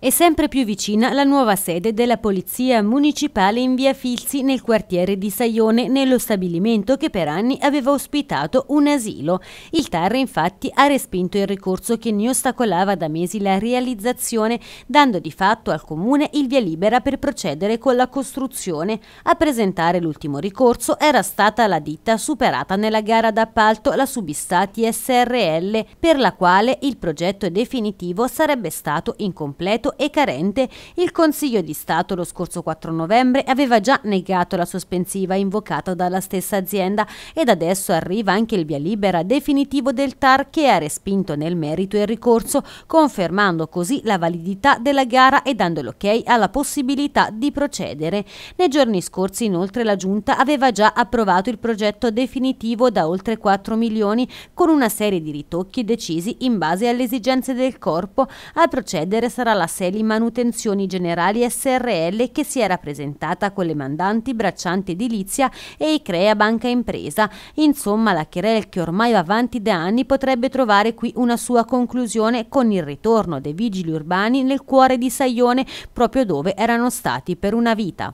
È sempre più vicina la nuova sede della Polizia Municipale in via Filzi nel quartiere di Saione, nello stabilimento che per anni aveva ospitato un asilo. Il TAR infatti ha respinto il ricorso che ne ostacolava da mesi la realizzazione, dando di fatto al Comune il via libera per procedere con la costruzione. A presentare l'ultimo ricorso era stata la ditta superata nella gara d'appalto, la Subistati SRL, per la quale il progetto definitivo sarebbe stato incompleto completo e carente. Il Consiglio di Stato lo scorso 4 novembre aveva già negato la sospensiva invocata dalla stessa azienda ed adesso arriva anche il via libera definitivo del TAR che ha respinto nel merito il ricorso, confermando così la validità della gara e dando l'ok alla possibilità di procedere. Nei giorni scorsi inoltre la Giunta aveva già approvato il progetto definitivo da oltre 4 milioni con una serie di ritocchi decisi in base alle esigenze del corpo. A procedere sarà la Marseli Manutenzioni Generali SRL che si era presentata con le mandanti Braccianti Edilizia e Icrea Banca Impresa. Insomma, la querel che ormai va avanti da anni potrebbe trovare qui una sua conclusione con il ritorno dei vigili urbani nel cuore di Saione, proprio dove erano stati per una vita.